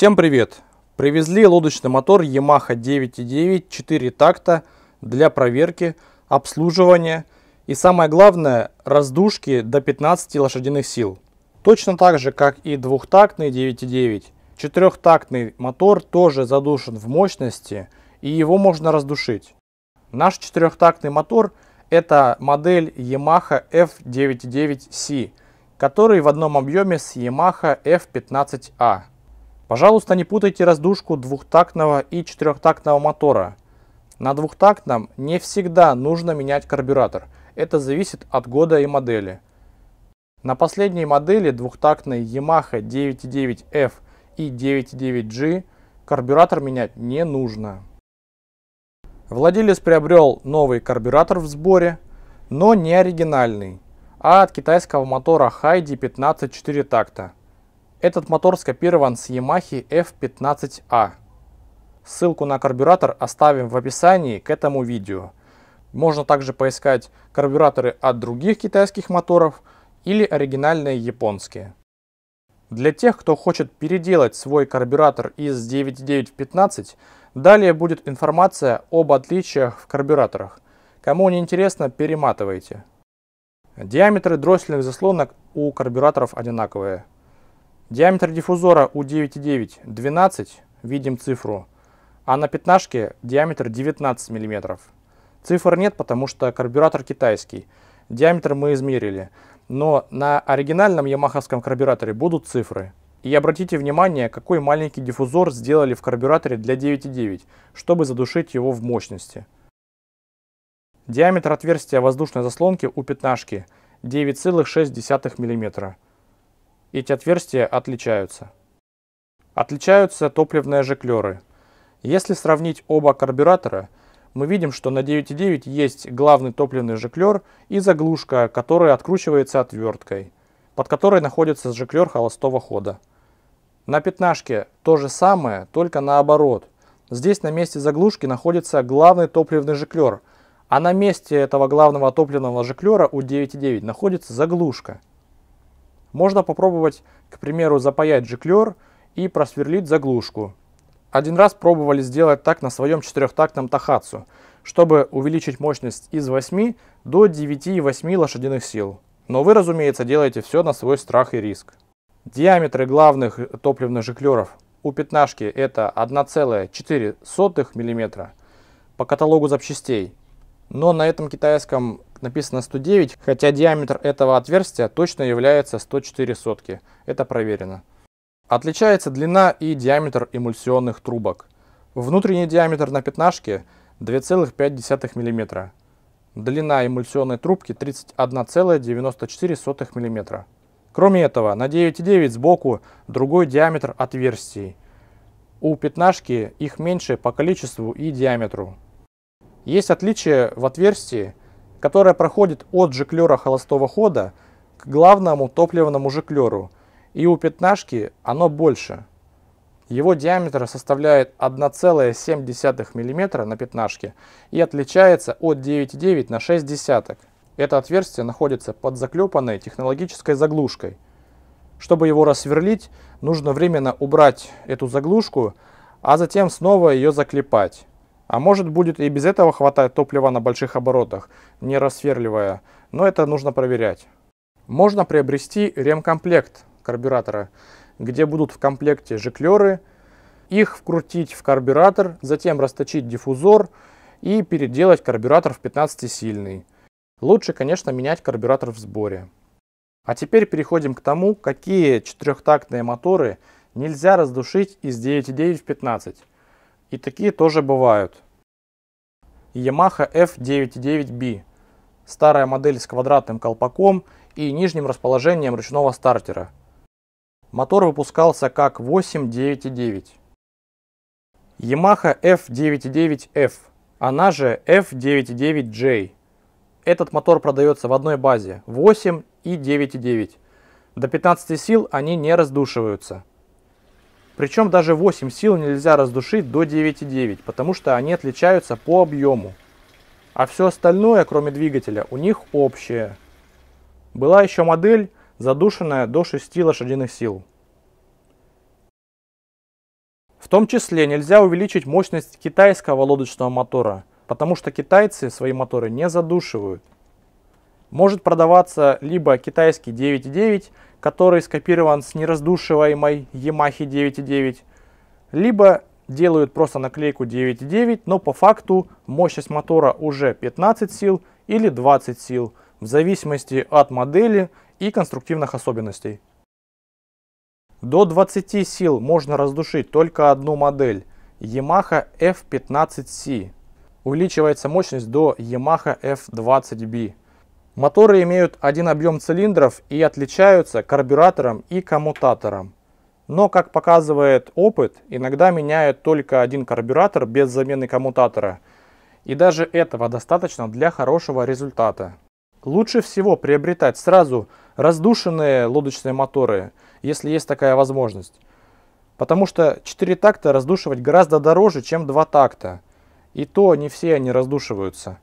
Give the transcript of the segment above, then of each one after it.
Всем привет! Привезли лодочный мотор Yamaha 9.9 4 такта для проверки, обслуживания и самое главное раздушки до 15 лошадиных сил. Точно так же как и двухтактный 9.9, четырехтактный мотор тоже задушен в мощности и его можно раздушить. Наш четырехтактный мотор это модель Yamaha F99C, который в одном объеме с Yamaha F15A. Пожалуйста, не путайте раздушку двухтактного и четырехтактного мотора. На двухтактном не всегда нужно менять карбюратор. Это зависит от года и модели. На последней модели двухтактной Yamaha 9.9F и 9.9G карбюратор менять не нужно. Владелец приобрел новый карбюратор в сборе, но не оригинальный, а от китайского мотора Хайди 15 4 такта – этот мотор скопирован с Yamaha F15A. А. Ссылку на карбюратор оставим в описании к этому видео. Можно также поискать карбюраторы от других китайских моторов или оригинальные японские. Для тех, кто хочет переделать свой карбюратор из 9.9 в 15, далее будет информация об отличиях в карбюраторах. Кому не интересно, перематывайте. Диаметры дроссельных заслонок у карбюраторов одинаковые. Диаметр диффузора у 9,9 12, видим цифру, а на пятнашке диаметр 19 мм. Цифр нет, потому что карбюратор китайский. Диаметр мы измерили. Но на оригинальном ямаховском карбюраторе будут цифры. И обратите внимание, какой маленький диффузор сделали в карбюраторе для 9.9, чтобы задушить его в мощности. Диаметр отверстия воздушной заслонки у пятнашки 9,6 мм. Эти отверстия отличаются. Отличаются топливные жиклеры. Если сравнить оба карбюратора, мы видим, что на 9.9 есть главный топливный жиклер и заглушка, которая откручивается отверткой, под которой находится жиклер холостого хода. На пятнашке то же самое, только наоборот. Здесь на месте заглушки находится главный топливный жиклер, а на месте этого главного топливного жиклера у 9.9 находится заглушка – можно попробовать, к примеру, запаять жиклер и просверлить заглушку. Один раз пробовали сделать так на своем четырехтактном Тахацу, чтобы увеличить мощность из 8 до 9,8 лошадиных сил. Но вы, разумеется, делаете все на свой страх и риск. Диаметры главных топливных жиклеров у пятнашки это 1,4 мм по каталогу запчастей. Но на этом китайском написано 109, хотя диаметр этого отверстия точно является 104 сотки. Это проверено. Отличается длина и диаметр эмульсионных трубок. Внутренний диаметр на пятнашке 2,5 мм. Длина эмульсионной трубки 31,94 мм. Кроме этого, на 9,9 сбоку другой диаметр отверстий. У пятнашки их меньше по количеству и диаметру. Есть отличие в отверстии которая проходит от жиклера холостого хода к главному топливному жиклеру, и у пятнашки оно больше. Его диаметр составляет 1,7 мм на пятнашке и отличается от 9,9 на 6 десяток. Это отверстие находится под заклепанной технологической заглушкой. Чтобы его рассверлить, нужно временно убрать эту заглушку, а затем снова ее заклепать. А может будет и без этого хватать топлива на больших оборотах, не рассверливая, но это нужно проверять. Можно приобрести ремкомплект карбюратора, где будут в комплекте жиклеры, их вкрутить в карбюратор, затем расточить диффузор и переделать карбюратор в 15-сильный. Лучше, конечно, менять карбюратор в сборе. А теперь переходим к тому, какие четырехтактные моторы нельзя раздушить из 9.9 в 15. И такие тоже бывают. Yamaha F99B. Старая модель с квадратным колпаком и нижним расположением ручного стартера. Мотор выпускался как 8.9.9. Yamaha F99F, она же F99J. Этот мотор продается в одной базе 8 и 9.9. До 15 сил они не раздушиваются. Причем даже 8 сил нельзя раздушить до 9,9, потому что они отличаются по объему. А все остальное, кроме двигателя, у них общее. Была еще модель, задушенная до 6 лошадиных сил. В том числе нельзя увеличить мощность китайского лодочного мотора, потому что китайцы свои моторы не задушивают может продаваться либо китайский 9.9, который скопирован с нераздушиваемой Yamaha 9.9, либо делают просто наклейку 9.9, но по факту мощность мотора уже 15 сил или 20 сил, в зависимости от модели и конструктивных особенностей. До 20 сил можно раздушить только одну модель – Yamaha F15C. Увеличивается мощность до Yamaha F20B. Моторы имеют один объем цилиндров и отличаются карбюратором и коммутатором. Но, как показывает опыт, иногда меняют только один карбюратор без замены коммутатора. И даже этого достаточно для хорошего результата. Лучше всего приобретать сразу раздушенные лодочные моторы, если есть такая возможность. Потому что 4 такта раздушивать гораздо дороже, чем 2 такта. И то не все они раздушиваются.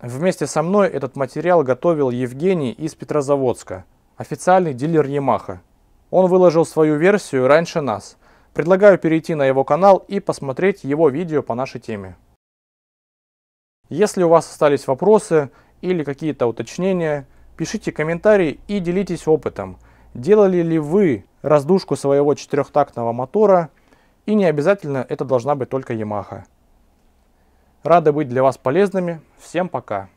Вместе со мной этот материал готовил Евгений из Петрозаводска, официальный дилер Ямаха. Он выложил свою версию раньше нас. Предлагаю перейти на его канал и посмотреть его видео по нашей теме. Если у вас остались вопросы или какие-то уточнения, пишите комментарии и делитесь опытом. Делали ли вы раздушку своего четырехтактного мотора? И не обязательно это должна быть только Ямаха. Рады быть для вас полезными. Всем пока!